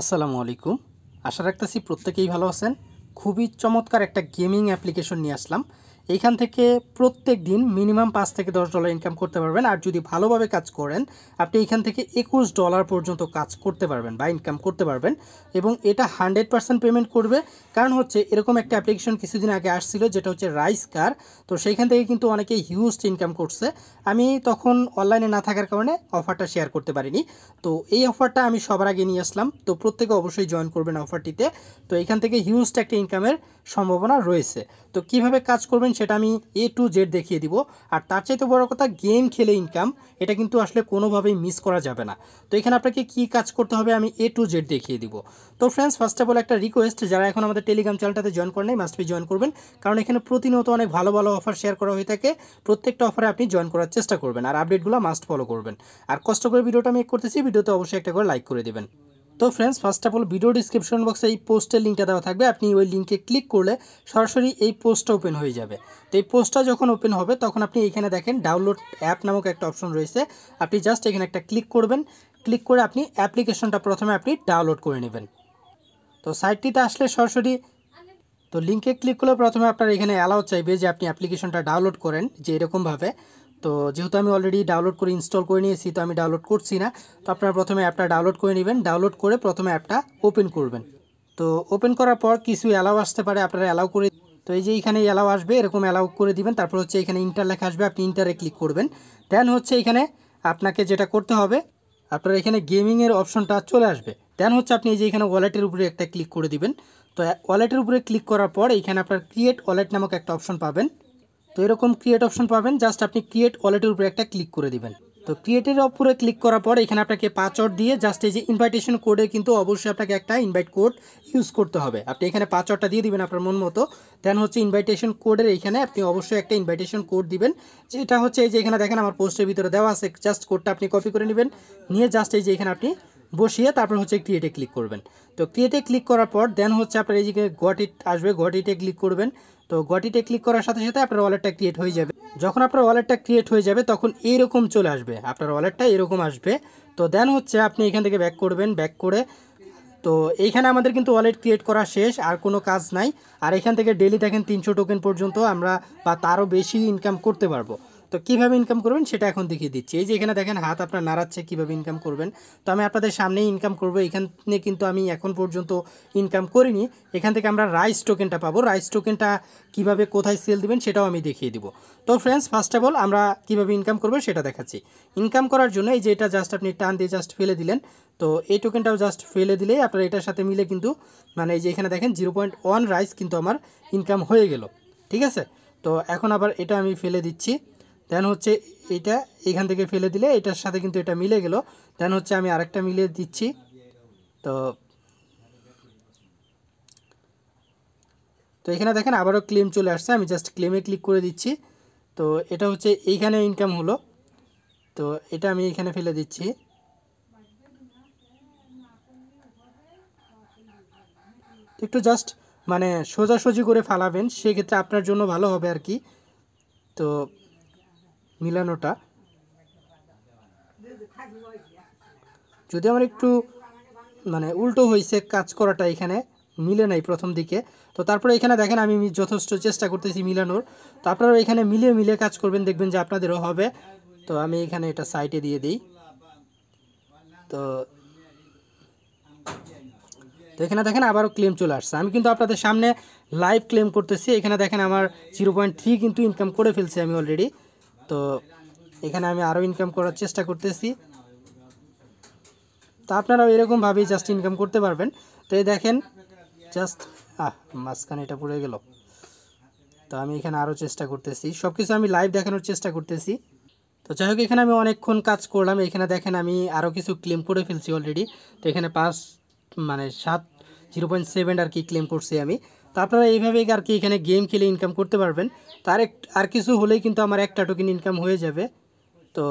আসসালামু আলাইকুম আশা রাখতেছি প্রত্যেকেই ভালো আছেন খুবই চমৎকার একটা গেমিং অ্যাপ্লিকেশন নিয়ে আসলাম এইখান থেকে প্রত্যেক দিন মিনিমাম পাঁচ থেকে দশ ডলার ইনকাম করতে পারবেন আর যদি ভালোভাবে কাজ করেন আপনি এখান থেকে একুশ ডলার পর্যন্ত কাজ করতে পারবেন বা ইনকাম করতে পারবেন এবং এটা হান্ড্রেড পার্সেন্ট পেমেন্ট করবে কারণ হচ্ছে এরকম একটা অ্যাপ্লিকেশন কিছুদিন আগে আসছিল যেটা হচ্ছে রাইস কার তো সেইখান থেকে কিন্তু অনেকেই হিউজ ইনকাম করছে আমি তখন অনলাইনে না থাকার কারণে অফারটা শেয়ার করতে পারিনি তো এই অফারটা আমি সবার আগে নিয়ে আসলাম তো প্রত্যেকে অবশ্যই জয়েন করবেন অফারটিতে তো এখান থেকে হিউজ একটা ইনকামের সম্ভাবনা রয়েছে তো কিভাবে কাজ করবেন সেটা আমি এ টু জেড দেখিয়ে দিব আর তার চাইতে বড় কথা গেম খেলে ইনকাম এটা কিন্তু আসলে কোনোভাবেই মিস করা যাবে না তো এখানে আপনাকে কি কাজ করতে হবে আমি এ টু জেড দেখিয়ে দিব তো ফ্রেন্ডস ফার্স্ট অফ অল একটা রিকোয়েস্ট যারা এখন আমাদের টেলিগ্রাম চ্যানেলটাতে জয়েন করেন নাই মাস্ট বি জয়েন করবেন কারণ এখানে প্রতিনিয়ত অনেক ভালো ভালো অফার শেয়ার করা হয়ে থাকে প্রত্যেকটা অফারে আপনি জয়েন করার চেষ্টা করবেন আর আপডেটগুলো মাস্ট ফলো করবেন আর কষ্ট করে ভিডিওটা মেক করতেছি ভিডিওতে অবশ্যই একটা করে লাইক করে দেবেন তো friends first of all video description বক্সে এই পোস্টের লিঙ্কটা দেওয়া থাকবে আপনি ওই লিঙ্কে ক্লিক করলে সরাসরি এই পোস্টটা ওপেন হয়ে যাবে তো এই পোস্টটা যখন ওপেন হবে তখন আপনি এখানে দেখেন ডাউনলোড অ্যাপ নামক একটা অপশন রয়েছে আপনি জাস্ট এখানে একটা ক্লিক করবেন ক্লিক করে আপনি অ্যাপ্লিকেশনটা প্রথমে আপনি ডাউনলোড করে নেবেন তো সাইটটিতে আসলে সরাসরি তো লিঙ্কে ক্লিক করলে প্রথমে আপনার এখানে অ্যালাউ চাইবে যে আপনি অ্যাপ্লিকেশনটা ডাউনলোড করেন যে এরকমভাবে তো যেহেতু আমি অলরেডি ডাউনলোড করে ইনস্টল করে নিয়েছি তো আমি ডাউনলোড করছি না তো আপনারা প্রথমে অ্যাপটা ডাউনলোড করে নেবেন ডাউনলোড করে প্রথমে অ্যাপটা ওপেন করবেন তো ওপেন করার পর কিছু অ্যালাউ আসতে পারে আপনারা অ্যালাউ করে তো এই যে এখানে অ্যালাউ আসবে এরকম অ্যালাউ করে দিবেন তারপর হচ্ছে এখানে ইন্টার লেখা আসবে আপনি ইন্টারে ক্লিক করবেন দেন হচ্ছে এখানে আপনাকে যেটা করতে হবে আপনার এখানে গেমিংয়ের অপশনটা চলে আসবে দেন হচ্ছে আপনি এই যে এখানে ওয়ালেটের উপরে একটা ক্লিক করে দিবেন তো ওয়ালেটের উপরে ক্লিক করার পর এখানে আপনার ক্রিয়েট ওয়ালেট নামক একটা অপশন পাবেন তো এরকম ক্রিয়েট অপশন পাবেন জাস্ট আপনি ক্রিয়েট ওয়ালেটের উপরে একটা ক্লিক করে দিবেন তো ক্রিয়েটের উপরে ক্লিক করার পর এখানে আপনাকে পাসওয়ার্ড দিয়ে জাস্ট এই যে ইনভাইটেশন কোডে কিন্তু অবশ্যই আপনাকে একটা ইনভাইট কোড ইউজ করতে হবে আপনি এখানে পাসওয়ার্ডটা দিয়ে দিবেন আপনার মন মতো দেন হচ্ছে ইনভাইটেশন কোডের এখানে আপনি অবশ্যই একটা ইনভাইটেশন কোড দিবেন যেটা হচ্ছে এই যে এখানে দেখেন আমার পোস্টের ভিতরে দেওয়া আছে জাস্ট কোডটা আপনি কপি করে নেবেন নিয়ে জাস্ট এই যে এখানে আপনি বসিয়ে তারপর হচ্ছে ক্রিয়েটে ক্লিক করবেন তো ক্রিয়েটে ক্লিক করার পর দেন হচ্ছে আপনার এই যে গট ইট আসবে গট ইটে ক্লিক করবেন তো গটিতে ক্লিক করার সাথে সাথে আপনার ওয়ালেটটা ক্রিয়েট হয়ে যাবে যখন আপনার ওয়ালেটটা ক্রিয়েট হয়ে যাবে তখন এইরকম চলে আসবে আপনার ওয়ালেটটা এরকম আসবে তো দেন হচ্ছে আপনি এখান থেকে ব্যাক করবেন ব্যাক করে তো এইখানে আমাদের কিন্তু ওয়ালেট ক্রিয়েট করা শেষ আর কোনো কাজ নাই আর এখান থেকে ডেলি দেখেন তিনশো টোকেন পর্যন্ত আমরা বা তারও বেশি ইনকাম করতে পারবো তো কীভাবে ইনকাম করবেন সেটা এখন দেখিয়ে দিচ্ছি এই যে এখানে দেখেন হাত আপনার নাড়াচ্ছে কীভাবে ইনকাম করবেন তো আমি আপনাদের সামনেই ইনকাম করব এখানে কিন্তু আমি এখন পর্যন্ত ইনকাম করিনি এখান থেকে আমরা রাইস টোকেনটা পাবো রাইস টোকেনটা কিভাবে কোথায় সেল দিবেন সেটাও আমি দেখিয়ে দিব তো ফ্রেন্ডস ফার্স্ট অফ অল আমরা কীভাবে ইনকাম করবো সেটা দেখাচ্ছি ইনকাম করার জন্য এই যে এটা জাস্ট আপনি টান দিয়ে জাস্ট ফেলে দিলেন তো এই টোকেনটাও জাস্ট ফেলে দিলেই আপনার এটার সাথে মিলে কিন্তু মানে এই যে এখানে দেখেন জিরো পয়েন্ট ওয়ান রাইস কিন্তু আমার ইনকাম হয়ে গেল ঠিক আছে তো এখন আবার এটা আমি ফেলে দিচ্ছি দেন হচ্ছে এটা এখান থেকে ফেলে দিলে এটার সাথে কিন্তু এটা মিলে গেল দেন হচ্ছে আমি আরেকটা মিলে দিচ্ছি তো তো এখানে দেখেন আবারও ক্লেম চলে আসছে আমি জাস্ট ক্লেমে ক্লিক করে দিচ্ছি তো এটা হচ্ছে এইখানে ইনকাম হলো তো এটা আমি এখানে ফেলে দিচ্ছি একটু জাস্ট মানে সোজাসুজি করে ফালাবেন সেক্ষেত্রে আপনার জন্য ভালো হবে আর কি তো মিলানোটা যদি আমার একটু মানে উল্টো হয়েছে কাজ করাটা এখানে মিলে নাই প্রথম দিকে তো তারপরে এখানে দেখেন আমি যথেষ্ট চেষ্টা করতেছি মিলানোর তো আপনারা এখানে মিলিয়ে মিলিয়ে কাজ করবেন দেখবেন যে আপনাদেরও হবে তো আমি এখানে এটা সাইটে দিয়ে দিই তো তো এখানে দেখেন আবারও ক্লেম চলে আসছে আমি কিন্তু আপনাদের সামনে লাইভ ক্লেম করতেছি এখানে দেখেন আমার জিরো পয়েন্ট থ্রি কিন্তু ইনকাম করে ফেলছি আমি অলরেডি তো এখানে আমি আরও ইনকাম করার চেষ্টা করতেছি তো আপনারাও এরকমভাবেই জাস্ট ইনকাম করতে পারবেন তো এই দেখেন জাস্ট আহ মাঝখানে এটা পড়ে গেল তো আমি এখানে আরও চেষ্টা করতেছি সব কিছু আমি লাইভ দেখানোর চেষ্টা করতেছি তো যাই হোক এখানে আমি অনেকক্ষণ কাজ করলাম এখানে দেখেন আমি আরও কিছু ক্লেম করে ফেলছি অলরেডি তো এখানে পাঁচ মানে সাত জিরো পয়েন্ট সেভেন আর কি ক্লেম করছি আমি তো আপনারা এইভাবে আর কি এখানে গেম খেলে ইনকাম করতে পারবেন তার আর কিছু হলেই কিন্তু আমার একটা টোকেন ইনকাম হয়ে যাবে তো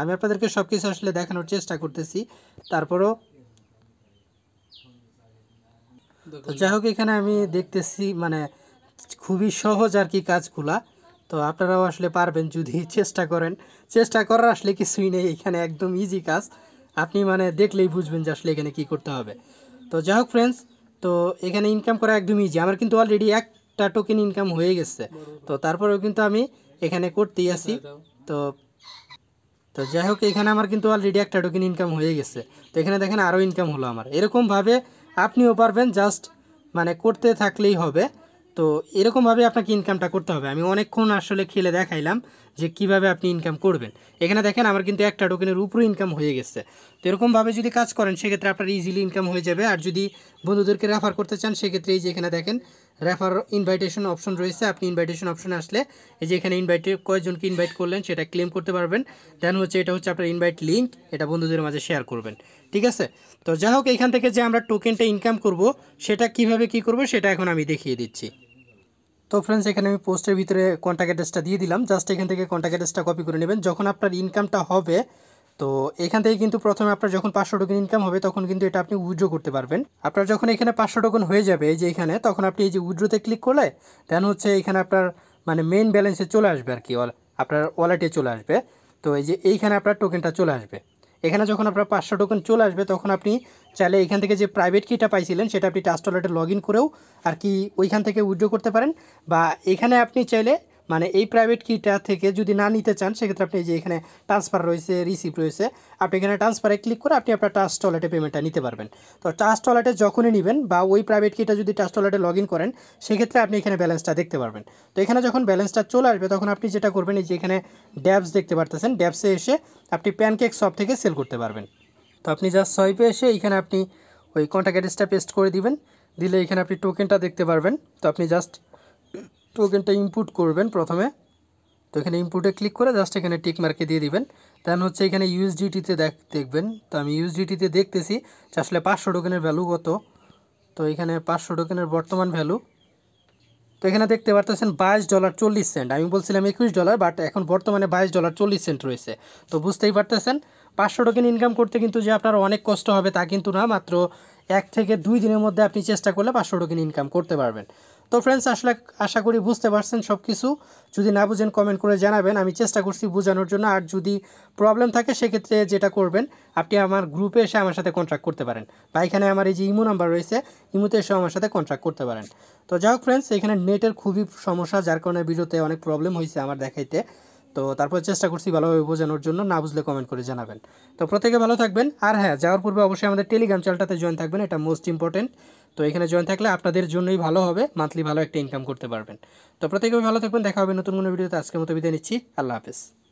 আমি আপনাদেরকে সব কিছু আসলে দেখানোর চেষ্টা করতেছি তারপরও তো যাই হোক এখানে আমি দেখতেছি মানে খুবই সহজ আর কি কাজগুলা তো আপনারাও আসলে পারবেন যদি চেষ্টা করেন চেষ্টা করার আসলে কিছুই নেই এখানে একদম ইজি কাজ আপনি মানে দেখলেই বুঝবেন যে আসলে এখানে কি করতে হবে তো যাও फ्रेंड्स তো এখানে ইনকাম করা একদম इजी আমার কিন্তু অলরেডি একটা টোকেন ইনকাম হয়ে গেছে তো তারপরেও কিন্তু আমি এখানে করতি আছি তো তো যাওকে এখানে আমার কিন্তু অলরেডি একটা টোকেন ইনকাম হয়ে গেছে তো এখানে দেখেন আরো ইনকাম হলো আমার এরকম ভাবে আপনিও পারবেন জাস্ট মানে করতে থাকলেই হবে তো এরকমভাবে আপনাকে ইনকামটা করতে হবে আমি অনেকক্ষণ আসলে খেলে দেখাইলাম যে কিভাবে আপনি ইনকাম করবেন এখানে দেখেন আমার কিন্তু একটা টোকেনের উপরে ইনকাম হয়ে গেছে তো এরকমভাবে যদি কাজ করেন সেক্ষেত্রে আপনার ইজিলি ইনকাম হয়ে যাবে আর যদি বন্ধুদেরকে রেফার করতে চান সেক্ষেত্রে এই যে এখানে দেখেন রেফার ইনভাইটেশন অপশন রয়েছে আপনি ইনভাইটেশন অপশন আসলে এই যে এখানে ইনভাইট কয়েকজনকে ইনভাইট করলেন সেটা ক্লেম করতে পারবেন দেন হচ্ছে এটা হচ্ছে আপনার ইনভাইট লিঙ্ক এটা বন্ধুদের মাঝে শেয়ার করবেন ঠিক আছে তো যাই হোক এখান থেকে যে আমরা টোকেনটা ইনকাম করব সেটা কিভাবে কি করব সেটা এখন আমি দেখিয়ে দিচ্ছি তো ফ্রেন্ডস এখানে আমি পোস্টের ভিতরে কন্ট্যাক্ট অ্যাড্রেসটা দিয়ে দিলাম জাস্ট এখান থেকে কন্ট্যাক্ট অ্যাড্রেসটা কপি করে নেবেন যখন আপনার ইনকামটা হবে তো এখান থেকে কিন্তু প্রথমে আপনার যখন পাঁচশো টোকেন ইনকাম হবে তখন কিন্তু এটা আপনি উইড্রো করতে পারবেন আপনার যখন এখানে পাঁচশো টোকেন হয়ে যাবে এই যে এখানে তখন আপনি এই যে উইড্রোতে ক্লিক করলে দেন হচ্ছে এখানে আপনার মানে মেন ব্যালেন্সে চলে আসবে আর কি আপনার ওয়ালেটে চলে আসবে তো এই যে এইখানে আপনার টোকেনটা চলে আসবে এখানে যখন আপনার পাঁচশো টোকেন চলে আসবে তখন আপনি চাইলে এখান থেকে যে প্রাইভেট কিটা পাইছিলেন সেটা আপনি টাস্ট ওয়ালেটে লগ করেও আর কি ওইখান থেকে উইড্রো করতে পারেন বা এখানে আপনি চাইলে মানে এই প্রাইভেট কিটা থেকে যদি না নিতে চান সেক্ষেত্রে আপনি যে এখানে ট্রান্সফার রয়েছে রিসিভ রয়েছে আপনি এখানে ট্রান্সফারে ক্লিক করে আপনি আপনার টাস্ট ওয়ালেটে পেমেন্টটা নিতে পারবেন তো টাস্ট ওয়ালেটে যখনই নেবেন বা ওই প্রাইভেট কিটা যদি টাস্ট ওয়ালেটে লগ ইন করেন সেক্ষেত্রে আপনি এখানে ব্যালেন্সটা দেখতে পারবেন তো এখানে যখন ব্যালেন্সটা চলে আসবে তখন আপনি যেটা করবেন এই যে এখানে ড্যাবস দেখতে পারতেছেন ড্যাবসে এসে আপনি প্যানকেক শপ থেকে সেল করতে পারবেন তো আপনি যা সোয়াইপে এসে এখানে আপনি ওই কন্ট্যাক্ট অ্যাড্রেসটা পেস্ট করে দিবেন দিলে এখানে আপনি টোকেনটা দেখতে পারবেন তো আপনি জাস্ট টোকেনটা ইনপুট করবেন প্রথমে তো এখানে ইনপুটে ক্লিক করে জাস্ট এখানে টিক মার্কে দিয়ে দিবেন দেন হচ্ছে এখানে ইউএসডিটিতে দেখ দেখবেন তো আমি ইউএসডিটিতে দেখতেছি যে আসলে পাঁচশো টোকেনের ভ্যালু কত তো এখানে পাঁচশো টোকেনের বর্তমান ভ্যালু তো এখানে দেখতে পারতেছেন বাইশ ডলার চল্লিশ সেন্ট আমি বলছিলাম একুশ ডলার বাট এখন বর্তমানে বাইশ ডলার চল্লিশ সেন্ট রয়েছে তো বুঝতেই পারতেছেন পাঁচশো টোকেন ইনকাম করতে কিন্তু যে আপনার অনেক কষ্ট হবে তা কিন্তু না মাত্র এক থেকে দুই দিনের মধ্যে আপনি চেষ্টা করলে পাঁচশো টোকেন ইনকাম করতে পারবেন তো ফ্রেন্ডস আসলে আশা করি বুঝতে পারছেন সব কিছু যদি না বুঝেন কমেন্ট করে জানাবেন আমি চেষ্টা করছি বোঝানোর জন্য আর যদি প্রবলেম থাকে সেক্ষেত্রে যেটা করবেন আপনি আমার গ্রুপে এসে আমার সাথে কন্ট্যাক্ট করতে পারেন বা এখানে আমার এই যে ইমো নাম্বার রয়েছে ইমোতে এসে আমার সাথে কন্ট্যাক্ট করতে পারেন তো যাই হোক ফ্রেন্ডস এখানে নেটের খুবই সমস্যা যার কারণে ভিডিওতে অনেক প্রবলেম হয়েছে আমার দেখাইতে তো তারপর চেষ্টা করছি ভালোভাবে বোঝানোর জন্য না বুঝলে কমেন্ট করে জানাবেন তো প্রত্যেকে ভালো থাকবেন আর হ্যাঁ যাওয়ার পূর্বে অবশ্যই আমাদের টেলিগ্রাম চ্যানেলটাতে জয়েন থাকবেন এটা মোস্ট ইম্পর্টেন্ট তো এখানে জয়েন থাকলে আপনাদের জন্যই ভালো হবে মান্থলি ভালো একটা ইনকাম করতে পারবেন তো প্রত্যেকে ভালো থাকবেন দেখা হবে নতুন কোনো ভিডিওতে আজকের মতো বিদায় নিচ্ছি আল্লাহ হাফেজ